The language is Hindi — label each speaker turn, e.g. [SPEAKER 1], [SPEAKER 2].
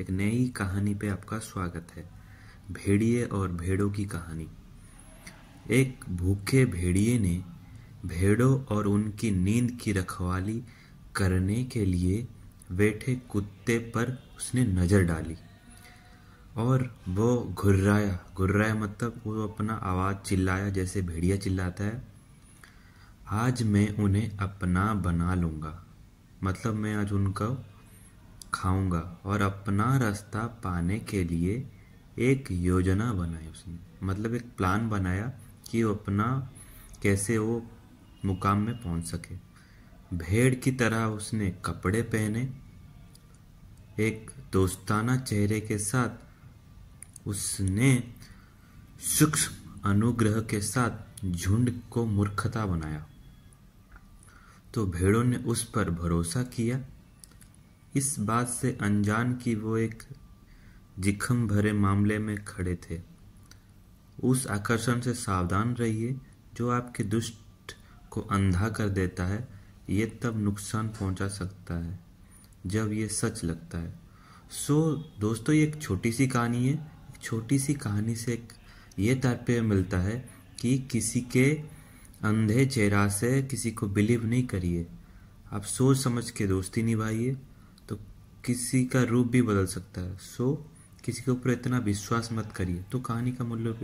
[SPEAKER 1] एक नई कहानी पे आपका स्वागत है भेड़िए और भेड़ों की कहानी एक भूखे भेड़िए ने भेड़ों और उनकी नींद की रखवाली करने के लिए बैठे कुत्ते पर उसने नज़र डाली और वो घुर्राया घुर्राया मतलब वो अपना आवाज़ चिल्लाया जैसे भेड़िया चिल्लाता है आज मैं उन्हें अपना बना लूँगा मतलब मैं आज उनका खाऊंगा और अपना रास्ता पाने के लिए एक योजना बनाई उसने मतलब एक प्लान बनाया कि वो अपना कैसे वो मुकाम में पहुंच सके भेड़ की तरह उसने कपड़े पहने एक दोस्ताना चेहरे के साथ उसने सूक्ष्म अनुग्रह के साथ झुंड को मूर्खता बनाया तो भेड़ों ने उस पर भरोसा किया इस बात से अनजान कि वो एक जिखम भरे मामले में खड़े थे उस आकर्षण से सावधान रहिए जो आपके दुष्ट को अंधा कर देता है ये तब नुकसान पहुंचा सकता है जब ये सच लगता है सो so, दोस्तों ये एक छोटी सी कहानी है एक छोटी सी कहानी से एक ये तात्पर्य मिलता है कि किसी के अंधे चेहरा से किसी को बिलीव नहीं करिए आप सोच समझ के दोस्ती निभाइए किसी का रूप भी बदल सकता है सो किसी के ऊपर इतना विश्वास मत करिए तो कहानी का मूल्य